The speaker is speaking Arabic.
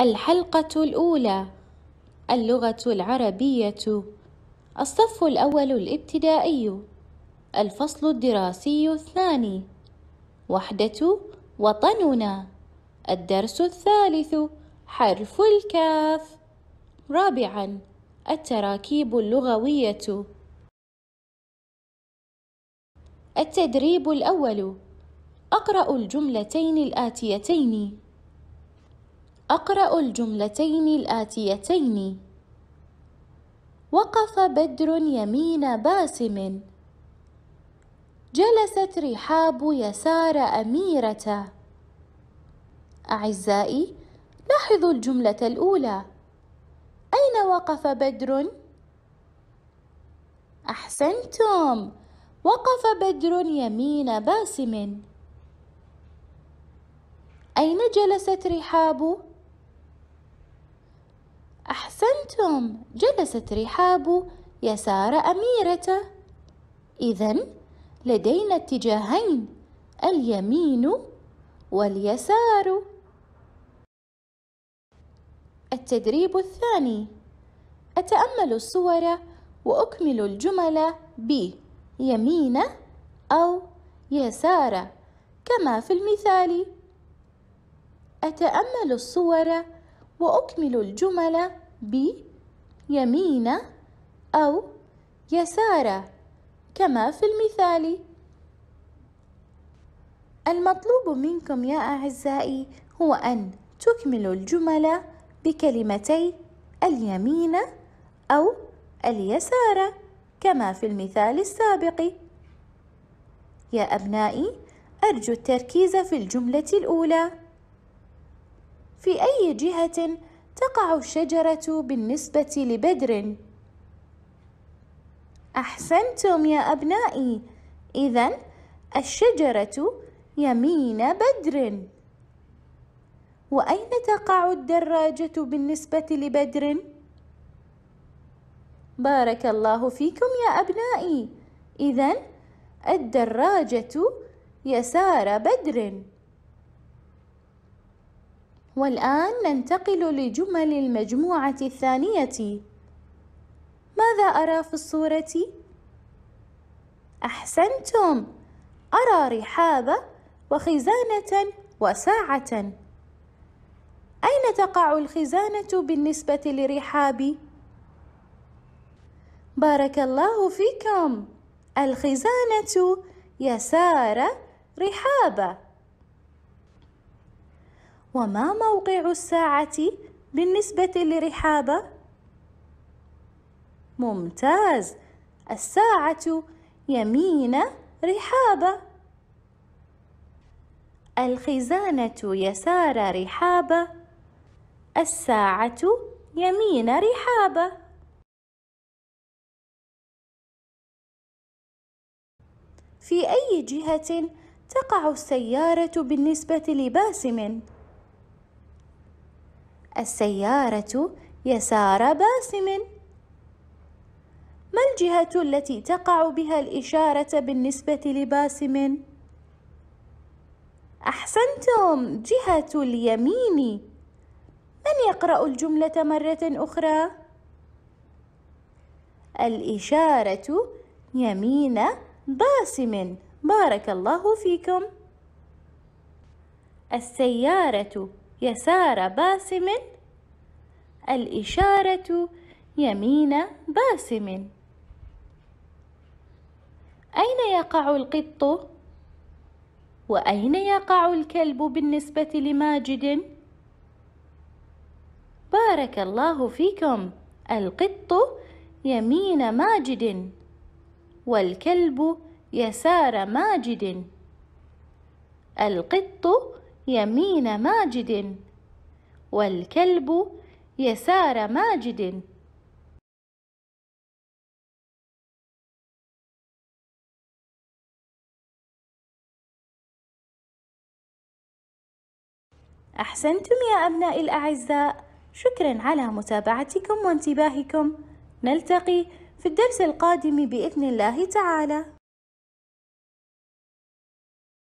الحلقة الأولى اللغة العربية الصف الأول الابتدائي الفصل الدراسي الثاني وحدة وطننا الدرس الثالث حرف الكاف رابعا التراكيب اللغوية التدريب الأول أقرأ الجملتين الآتيتين أقرأ الجملتين الآتيتين وقف بدر يمين باسم جلست رحاب يسار أميرة أعزائي لاحظوا الجملة الأولى أين وقف بدر؟ أحسنتم وقف بدر يمين باسم أين جلست رحاب؟ أحسنتم جلست رحاب يسار أميرة إذا لدينا اتجاهين اليمين واليسار التدريب الثاني أتأمل الصور وأكمل الجمل بيمين أو يسار كما في المثال أتأمل الصور وأكمل الجمل بيمين أو يسار كما في المثال المطلوب منكم يا أعزائي هو أن تكملوا الجمل بكلمتي اليمين أو اليسار كما في المثال السابق يا أبنائي أرجو التركيز في الجملة الأولى في أي جهة تقع الشجرة بالنسبة لبدر أحسنتم يا أبنائي إذا الشجرة يمين بدر وأين تقع الدراجة بالنسبة لبدر؟ بارك الله فيكم يا أبنائي إذا الدراجة يسار بدر والآن ننتقل لجمل المجموعة الثانية ماذا أرى في الصورة؟ أحسنتم أرى رحابة وخزانة وساعة أين تقع الخزانة بالنسبة لرحابي؟ بارك الله فيكم الخزانة يسار رحابة وما موقع الساعة بالنسبة لرحابة؟ ممتاز الساعة يمين رحابة الخزانة يسار رحابة الساعة يمين رحابة في أي جهة تقع السيارة بالنسبة لباسم؟ السيارة يسار باسم ما الجهة التي تقع بها الإشارة بالنسبة لباسم؟ أحسنتم جهة اليمين من يقرأ الجملة مرة أخرى؟ الإشارة يمين باسم بارك الله فيكم السيارة يسار باسم الإشارة يمين باسم أين يقع القط؟ وأين يقع الكلب بالنسبة لماجد؟ بارك الله فيكم القط يمين ماجد والكلب يسار ماجد القط يمين ماجد والكلب يسار ماجد أحسنتم يا أبنائي الأعزاء شكرا على متابعتكم وانتباهكم نلتقي في الدرس القادم بإذن الله تعالى